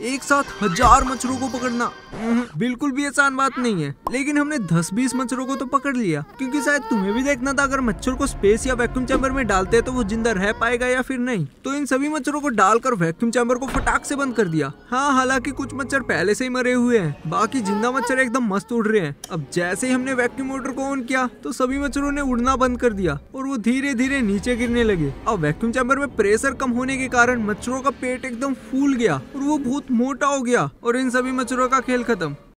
एक साथ हजार मच्छरों को पकड़ना हम्म, बिल्कुल भी आसान बात नहीं है लेकिन हमने 10-20 मच्छरों को तो पकड़ लिया क्योंकि शायद तुम्हें भी देखना था अगर मच्छर को स्पेस या वैक्यूम चैम्बर में डालते तो वो जिंदा रह पाएगा या फिर नहीं तो इन सभी मच्छरों को डालकर वैक्यूम चैम्बर को फटाक से बंद कर दिया हाँ हालांकि कुछ मच्छर पहले से ही मरे हुए हैं बाकी जिंदा मच्छर एकदम मस्त उड़ रहे हैं अब जैसे ही हमने वैक्यूम मोटर को ऑन किया तो सभी मच्छरों ने उड़ना बंद कर दिया और वो धीरे धीरे नीचे गिरने लगे अब वैक्यूम चैम्बर में प्रेशर कम होने के कारण मच्छरों का पेट एकदम फूल गया और वो बहुत मोटा हो गया और इन सभी मच्छरों का खेल खत्म